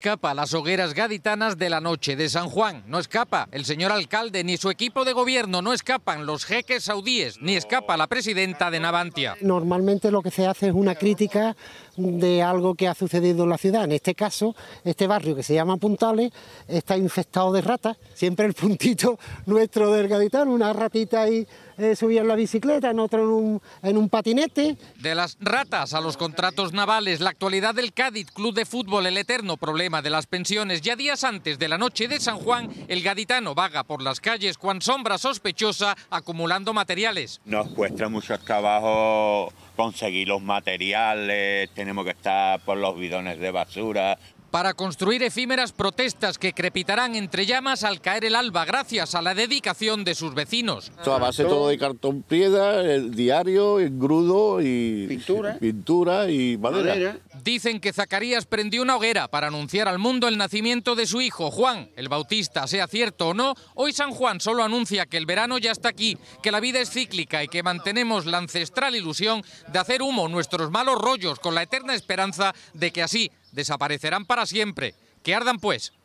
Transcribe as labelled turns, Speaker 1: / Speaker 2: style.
Speaker 1: Escapa las hogueras gaditanas de la noche de San Juan. No escapa el señor alcalde ni su equipo de gobierno, no escapan los jeques saudíes, ni escapa la presidenta de Navantia.
Speaker 2: Normalmente lo que se hace es una crítica de algo que ha sucedido en la ciudad. En este caso, este barrio que se llama Puntales está infectado de ratas. Siempre el puntito nuestro del gaditano, una ratita ahí eh, subía en la bicicleta, en otro en un, en un patinete.
Speaker 1: De las ratas a los contratos navales, la actualidad del Cádiz, club de fútbol, el eterno problema de las pensiones. Ya días antes de la noche de San Juan, el gaditano vaga por las calles con sombra sospechosa acumulando materiales.
Speaker 3: Nos cuesta mucho trabajo
Speaker 1: conseguir los materiales, tenemos que estar por los bidones de basura, para construir efímeras protestas que crepitarán entre llamas al caer el alba gracias a la dedicación de sus vecinos. a base todo de
Speaker 4: cartón piedra, el diario, el grudo y pintura, pintura y madera.
Speaker 1: Dicen que Zacarías prendió una hoguera para anunciar al mundo el nacimiento de su hijo, Juan, el Bautista, sea cierto o no, hoy San Juan solo anuncia que el verano ya está aquí, que la vida es cíclica y que mantenemos la ancestral ilusión de hacer humo nuestros malos rollos con la eterna esperanza de que así desaparecerán para siempre. Que ardan pues.